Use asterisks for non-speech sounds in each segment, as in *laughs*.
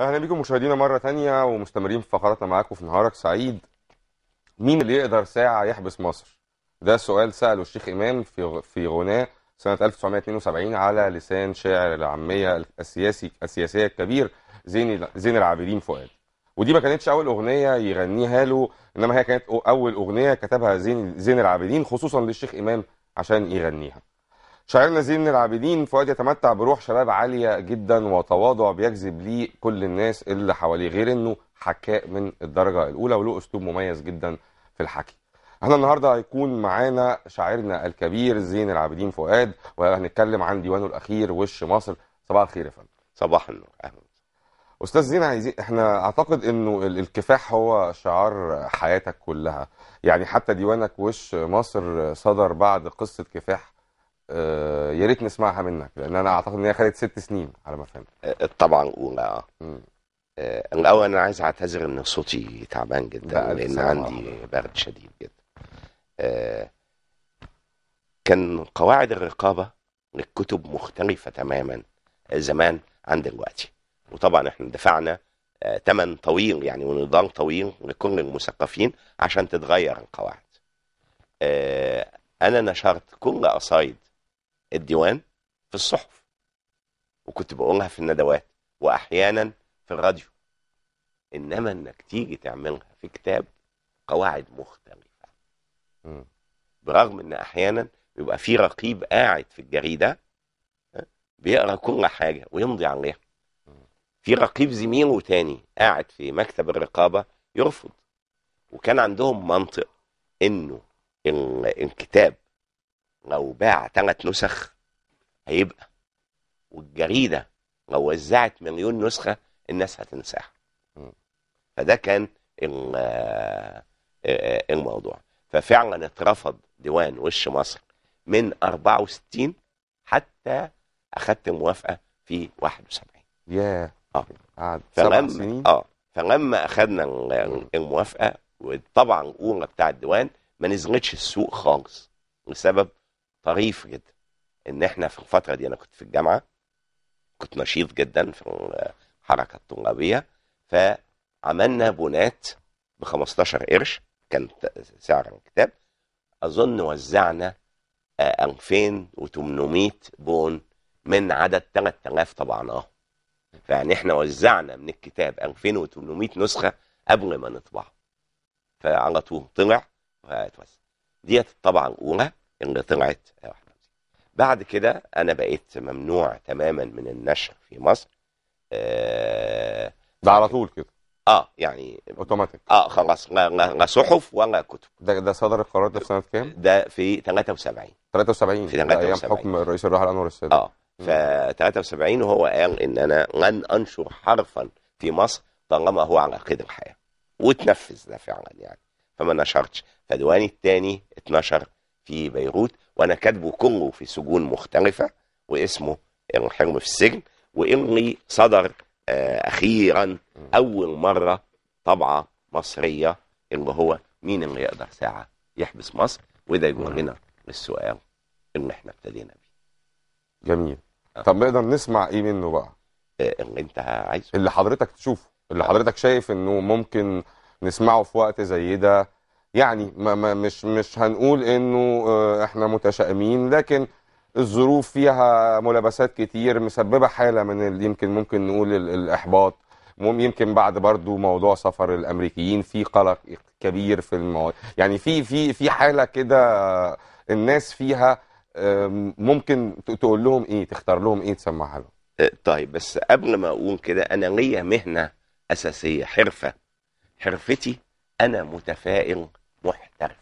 اهلا بيكم مشاهدينا مره تانية ومستمرين في فقراتنا معاكم في نهارك سعيد مين اللي يقدر ساعه يحبس مصر ده سؤال ساله الشيخ امام في في غناه سنه 1972 على لسان شاعر العاميه السياسي السياسيه الكبير زين زين العابدين فؤاد ودي ما كانتش اول اغنيه يغنيها له انما هي كانت اول اغنيه كتبها زين زين العابدين خصوصا للشيخ امام عشان يغنيها شاعرنا زين العابدين فؤاد يتمتع بروح شباب عالية جدا وتواضع بيجذب ليه كل الناس اللي حواليه غير انه حكاء من الدرجة الأولى وله أسلوب مميز جدا في الحكي احنا النهاردة هيكون معانا شاعرنا الكبير زين العابدين فؤاد وهنتكلم عن ديوانه الأخير وش مصر صباح الخير يا فندم صباح النور أهلا استاذ زين عايزين احنا اعتقد انه الكفاح هو شعار حياتك كلها يعني حتى ديوانك وش مصر صدر بعد قصه كفاح آه، يا ريت نسمعها منك لان انا اعتقد ان هي خدت ست سنين على ما فهمت آه، طبعا الاولى اه الاول انا عايز اعتذر ان صوتي تعبان جدا لان عندي برد شديد جدا آه، كان قواعد الرقابه للكتب مختلفه تماما زمان عن دلوقتي وطبعا احنا دفعنا ثمن طويل يعني ونضال طويل لكل المثقفين عشان تتغير القواعد انا نشرت كل قصايد الديوان في الصحف وكنت بقولها في الندوات واحيانا في الراديو انما انك تيجي تعملها في كتاب قواعد مختلفه برغم ان احيانا بيبقى في رقيب قاعد في الجريده بيقرا كل حاجه ويمضي عليها في رقيب زميله تاني قاعد في مكتب الرقابه يرفض وكان عندهم منطق انه الكتاب لو باع ثلاث نسخ هيبقى والجريدة لو وزعت مليون نسخة الناس هتنساها فده كان آه، آه، الموضوع ففعلا اترفض ديوان وش مصر من 64 حتى اخدت موافقه في 71 ياه اه قعد سبع سنين اه فلما اخدنا الموافقه وطبعا الاولى بتاع الديوان ما نزلتش السوق خالص لسبب طريف جدا ان احنا في الفتره دي انا كنت في الجامعه كنت نشيط جدا في الحركه الطلابيه فعملنا بونات ب 15 قرش كان سعر الكتاب اظن وزعنا 2800 آه، بون من عدد 3000 طبعناه فيعني احنا وزعنا من الكتاب 2800 نسخه قبل ما نطبعه فعلى طول طلع واتوزع ديت الطبعه الاولى اللي طلعت بعد كده انا بقيت ممنوع تماما من النشر في مصر آه ده على طول كده اه يعني اوتوماتيك اه خلاص لا, لا, لا صحف ولا كتب ده ده صدر القرار ده في سنه كام؟ ده في 73 73 في 73 ايام حكم الرئيس الراحل انور السادات اه ف 73 هو قال ان انا لن انشر حرفا في مصر طالما هو على قيد الحياه وتنفذ ده فعلا يعني فما نشرتش فدواني الثاني اتنشر في بيروت وانا كاتبه كله في سجون مختلفه واسمه الحرم في السجن واني صدر آه، اخيرا اول مره طبعه مصريه اللي هو مين اللي يقدر ساعه يحبس مصر وده يورينا السؤال اللي احنا ابتدينا بيه جميل أه. طب نقدر نسمع ايه منه بقى اللي آه، انت عايزه اللي حضرتك تشوفه اللي آه. حضرتك شايف انه ممكن نسمعه في وقت زي ده يعني ما ما مش مش هنقول انه آه، احنا متشائمين لكن الظروف فيها ملابسات كتير مسببه حاله من يمكن ممكن نقول الاحباط يمكن بعد برضو موضوع سفر الامريكيين في قلق كبير في المواد يعني في في في حاله كده الناس فيها ممكن تقول لهم ايه تختار لهم ايه تسمعها لهم آه، طيب بس قبل ما اقول كده انا ليا مهنه اساسيه حرفه حرفتي انا متفائل محترف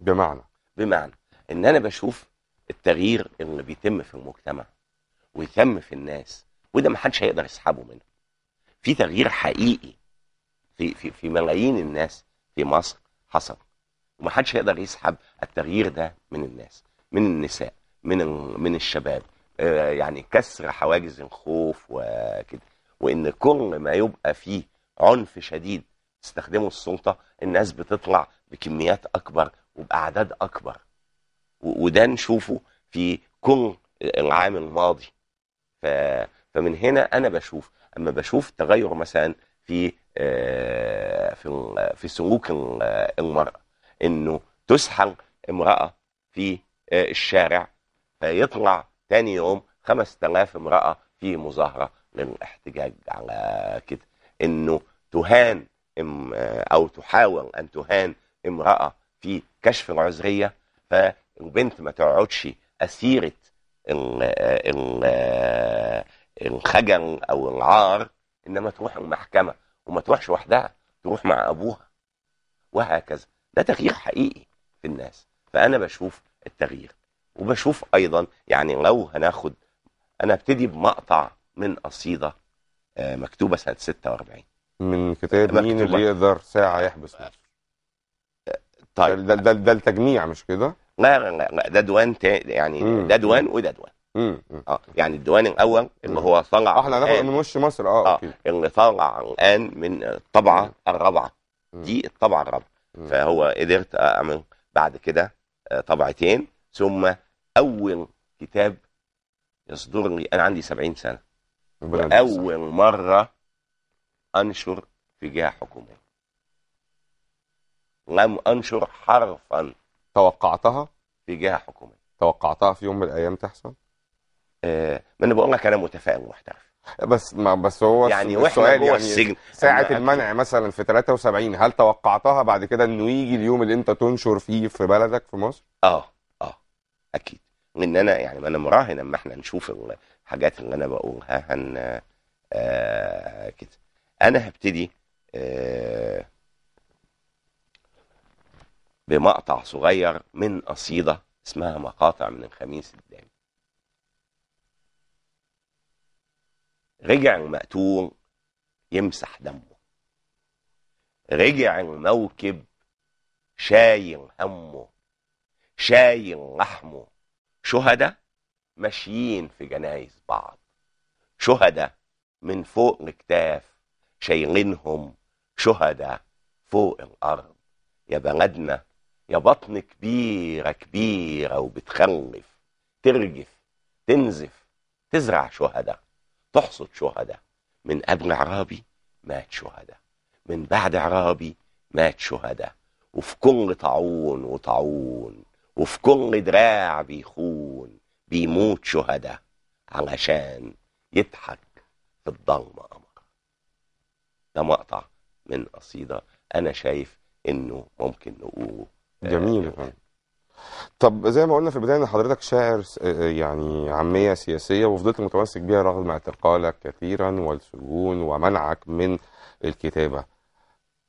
بمعنى بمعنى ان انا بشوف التغيير اللي بيتم في المجتمع ويتم في الناس وده ما حدش هيقدر يسحبه منه في تغيير حقيقي في في في ملايين الناس في مصر حصل وما حدش هيقدر يسحب التغيير ده من الناس من النساء من من الشباب آه، يعني كسر حواجز الخوف وكده وان كل ما يبقى فيه عنف شديد بتستخدمه السلطه الناس بتطلع بكميات اكبر وباعداد اكبر وده نشوفه في كل العام الماضي ف... فمن هنا انا بشوف اما بشوف تغير مثلا في آه، في في سلوك المراه انه تسحل امراه في آه، الشارع فيطلع تاني يوم 5000 امراه في مظاهره للاحتجاج على كده انه تهان آه، او تحاول ان تهان امراه في كشف العذريه فالبنت ما تقعدش اسيره آه، الخجل او العار انما تروح المحكمه وما تروحش وحدها تروح مع ابوها وهكذا ده تغيير حقيقي في الناس فانا بشوف التغيير وبشوف ايضا يعني لو هناخد انا ابتدي بمقطع من قصيده آه، مكتوبه سنه 46 من كتاب مين اللي يقدر ساعة يحبس آه. نفسه طيب ده, ده, ده التجميع مش كده لا لا لا ده ديوان يعني ده ديوان وده ديوان اه يعني الديوان الاول اللي هو طلع آه، احنا هناخد من وش مصر اه, آه. اللي طلع الان من الطبعه الرابعه دي الطبعه الرابعه فهو قدرت اعمل بعد كده آه، طبعتين ثم اول كتاب يصدر لي انا عندي 70 سنه اول مره أنشر في جهة حكومية لم أنشر حرفا توقعتها في جهة حكومية توقعتها في يوم من الأيام تحصل؟ ااا آه، ما أنا بقول لك أنا متفائل ومحترف بس ما بس هو يعني السؤال جوه يعني السجن ساعة المنع مثلا في 73 هل توقعتها بعد كده انه يجي اليوم اللي انت تنشر فيه في بلدك في مصر؟ اه اه اكيد لان انا يعني ما انا مراهن اما احنا نشوف الحاجات اللي انا بقولها هن آه كده انا هبتدي آه، بمقطع صغير من قصيدة اسمها مقاطع من الخميس الدامي رجع المقتول يمسح دمه رجع الموكب شايل همه شايل لحمه شهداء ماشيين في جنايز بعض شهداء من فوق الاكتاف شايلينهم شهداء فوق الأرض يا بلدنا يا بطن كبيرة كبيرة وبتخلف ترجف تنزف تزرع شهداء تحصد شهداء من قبل عرابي مات شهداء من بعد عرابي مات شهداء وفي كل طاعون وطاعون وفي كل دراع بيخون بيموت شهداء علشان يضحك في الضلمة ده مقطع من قصيده انا شايف انه ممكن نقوله جميل آه طب زي ما قلنا في البدايه ان حضرتك شاعر آه، آه، يعني عاميه سياسيه وفضلت متمسك بيها رغم اعتقالك كثيرا والسجون ومنعك من الكتابه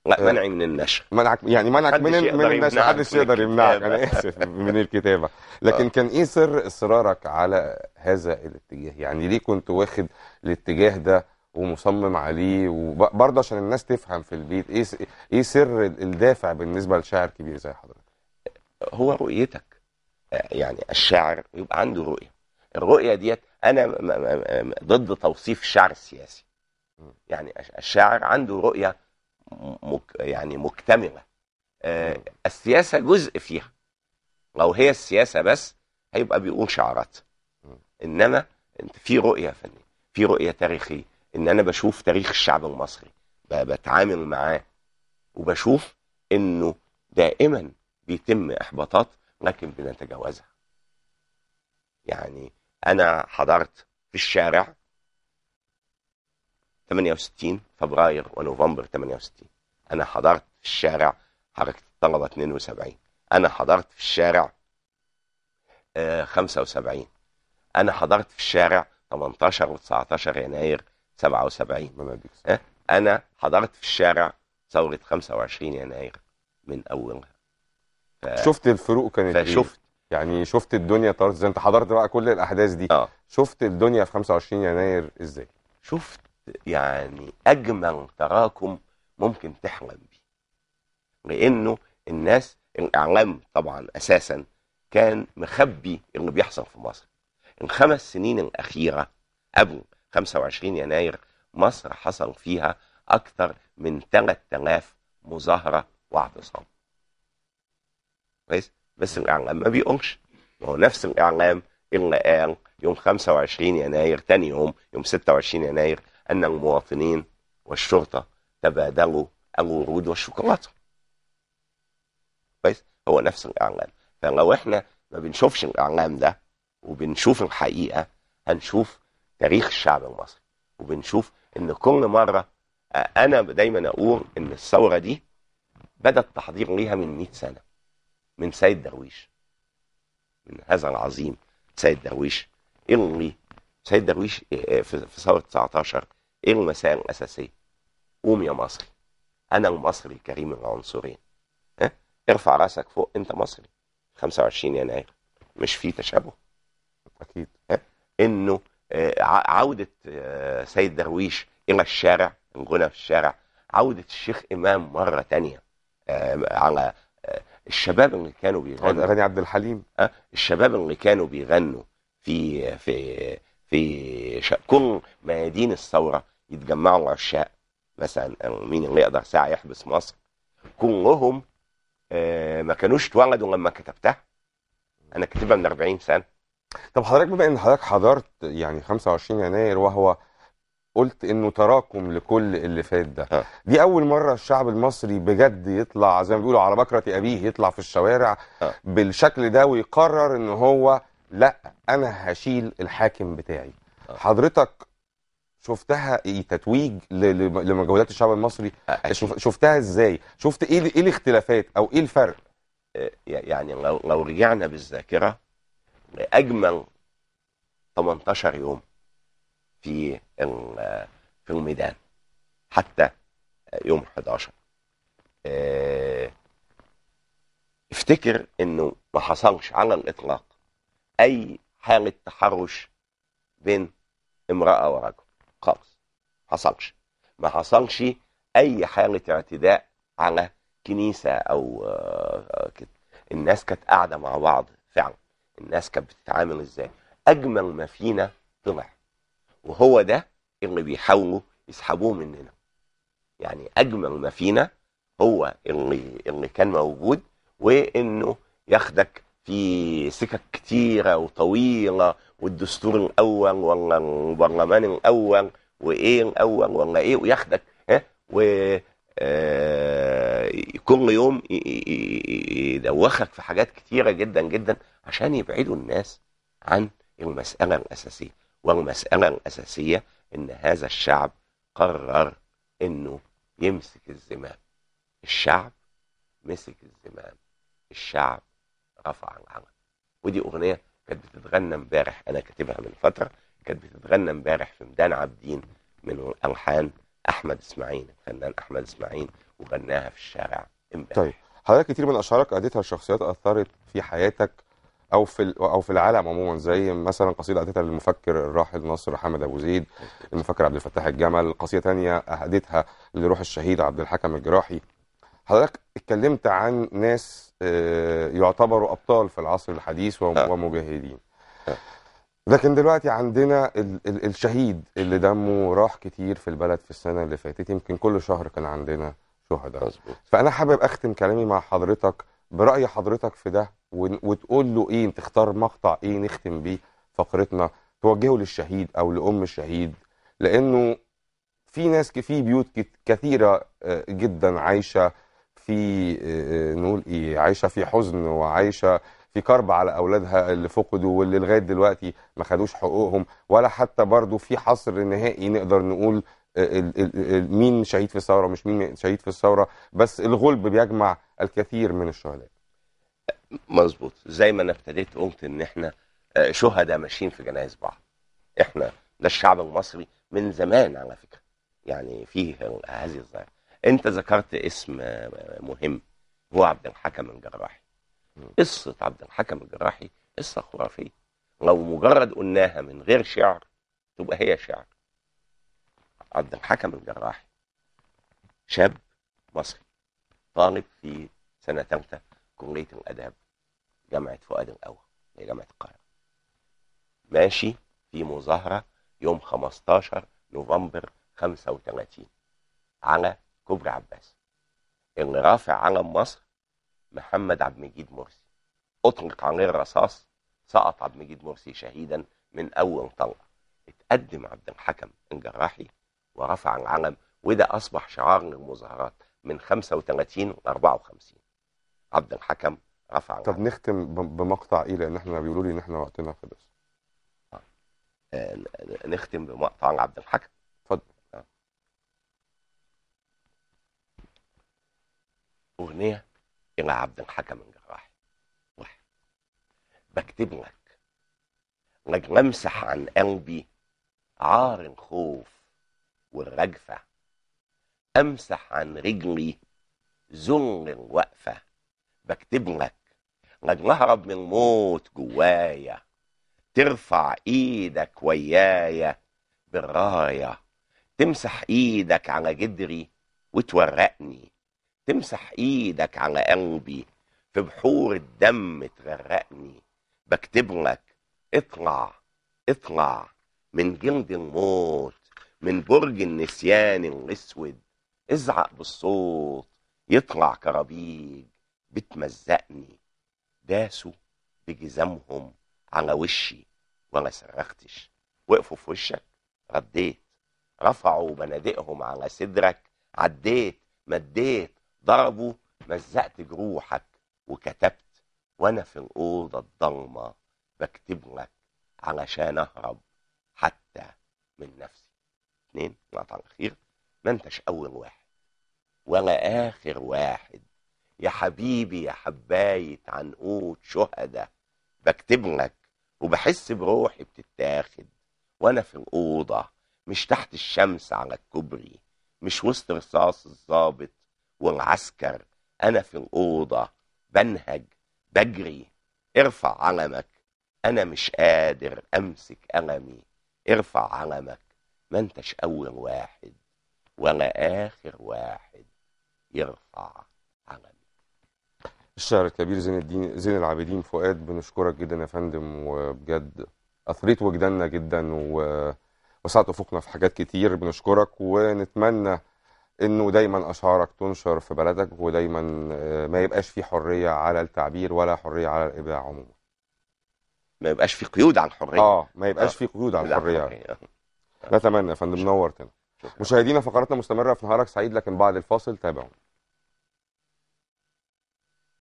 لا آه، منعي من النشر منعك يعني منعك من من النشر محدش يقدر يمنعك انا يعني اسف من الكتابه *laughs* لكن كان ايه سر اصرارك على هذا الاتجاه يعني ليه كنت واخد الاتجاه ده ومصمم عليه وبرضه عشان الناس تفهم في البيت ايه ايه سر الدافع بالنسبه لشاعر كبير زي حضرتك؟ هو رؤيتك يعني الشاعر يبقى عنده رؤيه الرؤيه ديت انا ضد توصيف الشعر السياسي يعني الشاعر عنده رؤيه مك يعني مكتمله آه، السياسه جزء فيها لو هي السياسه بس هيبقى بيقول شعارات انما في رؤيه فنيه في رؤيه تاريخيه ان انا بشوف تاريخ الشعب المصري بتعامل معاه وبشوف انه دائما بيتم احباطات لكن بنتجاوزها يعني انا حضرت في الشارع 68 فبراير ونوفمبر 68 انا حضرت في الشارع حركه الطلبه 72 انا حضرت في الشارع 75 آه، انا حضرت في الشارع 18 و19 يناير 77 ما أه؟ انا حضرت في الشارع ثوره 25 يناير من اولها ف... شفت الفروق كانت فشفت إيه؟ يعني شفت الدنيا طارت ازاي انت حضرت بقى كل الاحداث دي آه. شفت الدنيا في 25 يناير ازاي شفت يعني اجمل تراكم ممكن تحلم بيه لانه الناس الاعلام طبعا اساسا كان مخبي اللي بيحصل في مصر الخمس سنين الاخيره قبل 25 يناير مصر حصل فيها أكثر من 3000 مظاهرة واعتصام كويس بس الإعلام ما بيقولش ما هو نفس الإعلام اللي قال يوم 25 يناير تاني يوم يوم 26 يناير أن المواطنين والشرطة تبادلوا الورود والشوكولاتة كويس هو نفس الإعلام فلو إحنا ما بنشوفش الإعلام ده وبنشوف الحقيقة هنشوف تاريخ الشعب المصري وبنشوف ان كل مره آه، انا دايما اقول ان الثوره دي بدا التحضير ليها من 100 سنه من سيد درويش من هذا العظيم سيد درويش اللي سيد درويش آه، آه، في ثوره 19 ايه المسائل الاساسيه؟ قوم يا مصري انا المصري الكريم العنصرين ها ارفع راسك فوق انت مصري 25 يناير مش في تشابه اكيد ها انه آه، عودة آه، سيد درويش إلى الشارع الغنى في الشارع عودة الشيخ إمام مرة تانية آه، على الشباب اللي كانوا بيغنوا غني عبد الحليم الشباب اللي كانوا بيغنوا في في في كل ميادين الثورة يتجمعوا العشاق مثلا مين اللي يقدر ساعة يحبس مصر كلهم ما كانوش اتولدوا لما كتبتها أنا كاتبها من 40 سنة طب حضرتك بما ان حضرتك حضرت يعني 25 يناير وهو قلت انه تراكم لكل اللي فات ده أه. دي اول مره الشعب المصري بجد يطلع زي ما بيقولوا على بكره ابيه يطلع في الشوارع أه. بالشكل ده ويقرر ان هو لا انا هشيل الحاكم بتاعي أه. حضرتك شفتها ايه تتويج لمجهودات الشعب المصري آه، شفتها ازاي شفت ايه ايه الاختلافات او ايه الفرق آه، يعني لو رجعنا بالذاكره اجمل 18 يوم في في الميدان حتى يوم 11 آه، افتكر انه ما حصلش على الاطلاق اي حاله تحرش بين امراه ورجل خالص ما حصلش ما حصلش اي حاله اعتداء على كنيسه او آه، آه، كده الناس كانت قاعده مع بعض فعلا الناس كانت بتتعامل ازاي اجمل ما فينا طلع وهو ده اللي بيحاولوا يسحبوه مننا يعني اجمل ما فينا هو اللي اللي كان موجود وانه ياخدك في سكك كتيره وطويله والدستور الاول ولا البرلمان الاول وايه الاول ولا ايه وياخدك ها و آه، كل يوم يدوخك في حاجات كتيره جدا جدا عشان يبعدوا الناس عن المسألة الأساسية والمسألة الأساسية إن هذا الشعب قرر إنه يمسك الزمام الشعب مسك الزمام الشعب رفع العلم ودي أغنية كانت بتتغنى امبارح أنا كاتبها من فترة كانت بتتغنى امبارح في ميدان عابدين من ألحان أحمد إسماعيل الفنان أحمد إسماعيل وغناها في الشارع امبارح طيب حضرتك كتير من أشعارك أديتها لشخصيات أثرت في حياتك او في او في العالم عموما زي مثلا قصيده اديتها للمفكر الراحل ناصر حمد ابو زيد المفكر عبد الفتاح الجمل قصيده ثانيه اهدتها لروح الشهيد عبد الحكم الجراحي حضرتك اتكلمت عن ناس آه، يعتبروا ابطال في العصر الحديث آه. ومجاهدين آه. لكن دلوقتي عندنا ال ال الشهيد اللي دمه راح كتير في البلد في السنه اللي فاتت يمكن كل شهر كان عندنا شهداء فانا حابب اختم كلامي مع حضرتك برأي حضرتك في ده وتقول له ايه تختار مقطع ايه نختم بيه فقرتنا توجهه للشهيد او لام الشهيد لانه في ناس في بيوت كثيره آه، جدا عايشه في آه، آه، نقول ايه عايشه في حزن وعايشه في كرب على اولادها اللي فقدوا واللي لغايه دلوقتي ما خدوش حقوقهم ولا حتى برضو في حصر نهائي نقدر نقول مين شهيد في الثوره مش مين شهيد في الثوره بس الغلب بيجمع الكثير من الشهداء مظبوط زي ما انا ابتديت قلت ان احنا آه، شهداء ماشيين في جنايز بعض احنا ده الشعب المصري من زمان على فكره يعني فيه هذه الظاهره انت ذكرت اسم آه، مهم هو عبد الحكم الجراحي قصه عبد الحكم الجراحي قصه خرافيه لو مجرد قلناها من غير شعر تبقى هي شعر عبد الحكم الجراحي شاب مصري طالب في سنه ثالثه كليه الاداب جامعه فؤاد الاول هي جامعة القاهره ماشي في مظاهره يوم 15 نوفمبر 35 على كوبري عباس اللي رافع علم مصر محمد عبد المجيد مرسي اطلق عليه الرصاص سقط عبد المجيد مرسي شهيدا من اول طلقه اتقدم عبد الحكم الجراحي ورفع العلم وده اصبح شعار للمظاهرات من 35 ل 54 عبد الحكم رفع طب نختم بمقطع ايه لان احنا بيقولوا لي ان احنا وقتنا خلص آه. آه نختم بمقطع عبد الحكم اتفضل آه. اغنيه الى عبد الحكم الجراحي واحد بكتب لك لك امسح عن قلبي عار الخوف والرجفه امسح عن رجلي زل الوقفه بكتب لك لأجل اهرب من الموت جوايا ترفع ايدك ويايا بالرايه تمسح ايدك على جدري وتورقني تمسح ايدك على قلبي في بحور الدم تغرقني بكتب لك اطلع اطلع من جلد الموت من برج النسيان الاسود ازعق بالصوت يطلع كرابيج بتمزقني داسوا بجزامهم على وشي وما صرختش وقفوا في وشك رديت رفعوا بنادقهم على صدرك عديت مديت ضربوا مزقت جروحك وكتبت وانا في الاوضه الضلمه بكتب لك علشان اهرب حتى من نفسي اتنين على الاخير ما انتش اول واحد ولا اخر واحد يا حبيبي يا حباية عنقود شهدة بكتب لك وبحس بروحي بتتاخد وانا في الاوضة مش تحت الشمس على الكوبري مش وسط رصاص الظابط والعسكر انا في الاوضة بنهج بجري ارفع علمك انا مش قادر امسك قلمي ارفع علمك ما انتش اول واحد وانا اخر واحد يرفع علم الشعر الكبير زين الدين زين العابدين فؤاد بنشكرك جدا يا فندم وبجد اثريت وجداننا جدا ووسعت افقنا في حاجات كتير بنشكرك ونتمنى انه دايما اشعارك تنشر في بلدك ودايما آه، ما يبقاش في حريه على التعبير ولا حريه على الابداع عموما ما يبقاش في قيود على الحريه اه ما يبقاش آه. في قيود على الحريه نتمنى يا فندم نورتنا مشاهدينا فقراتنا مستمره في نهارك سعيد لكن بعد الفاصل تابعونا